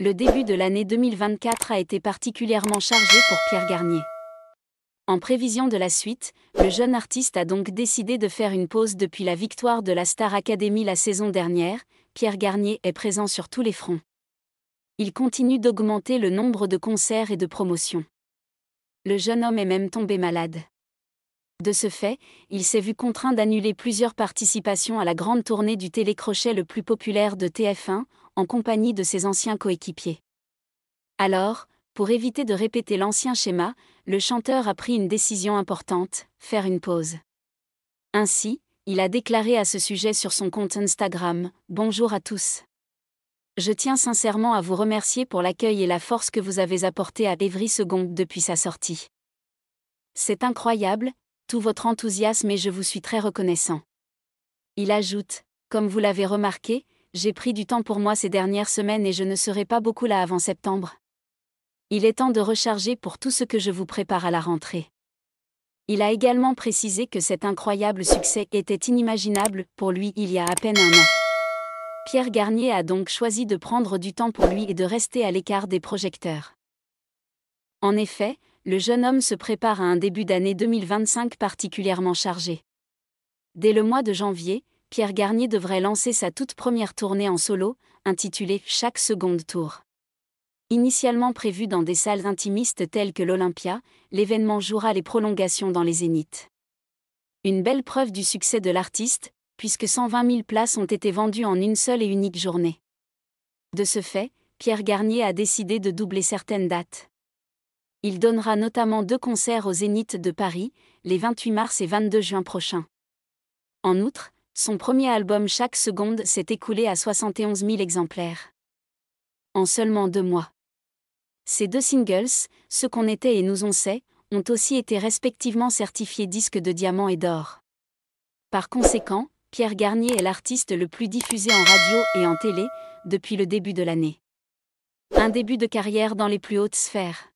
Le début de l'année 2024 a été particulièrement chargé pour Pierre Garnier. En prévision de la suite, le jeune artiste a donc décidé de faire une pause depuis la victoire de la Star Academy la saison dernière, Pierre Garnier est présent sur tous les fronts. Il continue d'augmenter le nombre de concerts et de promotions le jeune homme est même tombé malade. De ce fait, il s'est vu contraint d'annuler plusieurs participations à la grande tournée du télécrochet le plus populaire de TF1, en compagnie de ses anciens coéquipiers. Alors, pour éviter de répéter l'ancien schéma, le chanteur a pris une décision importante, faire une pause. Ainsi, il a déclaré à ce sujet sur son compte Instagram, Bonjour à tous je tiens sincèrement à vous remercier pour l'accueil et la force que vous avez apporté à Evry Second depuis sa sortie. C'est incroyable, tout votre enthousiasme et je vous suis très reconnaissant. Il ajoute, comme vous l'avez remarqué, j'ai pris du temps pour moi ces dernières semaines et je ne serai pas beaucoup là avant septembre. Il est temps de recharger pour tout ce que je vous prépare à la rentrée. Il a également précisé que cet incroyable succès était inimaginable pour lui il y a à peine un an. Pierre Garnier a donc choisi de prendre du temps pour lui et de rester à l'écart des projecteurs. En effet, le jeune homme se prépare à un début d'année 2025 particulièrement chargé. Dès le mois de janvier, Pierre Garnier devrait lancer sa toute première tournée en solo, intitulée Chaque seconde tour. Initialement prévu dans des salles intimistes telles que l'Olympia, l'événement jouera les prolongations dans les zéniths. Une belle preuve du succès de l'artiste, puisque 120 000 places ont été vendues en une seule et unique journée. De ce fait, Pierre Garnier a décidé de doubler certaines dates. Il donnera notamment deux concerts au Zénith de Paris, les 28 mars et 22 juin prochains. En outre, son premier album Chaque seconde s'est écoulé à 71 000 exemplaires. En seulement deux mois. Ces deux singles, Ce qu'on était et Nous on sait, ont aussi été respectivement certifiés disques de diamant et d'or. Par conséquent, Pierre Garnier est l'artiste le plus diffusé en radio et en télé depuis le début de l'année. Un début de carrière dans les plus hautes sphères.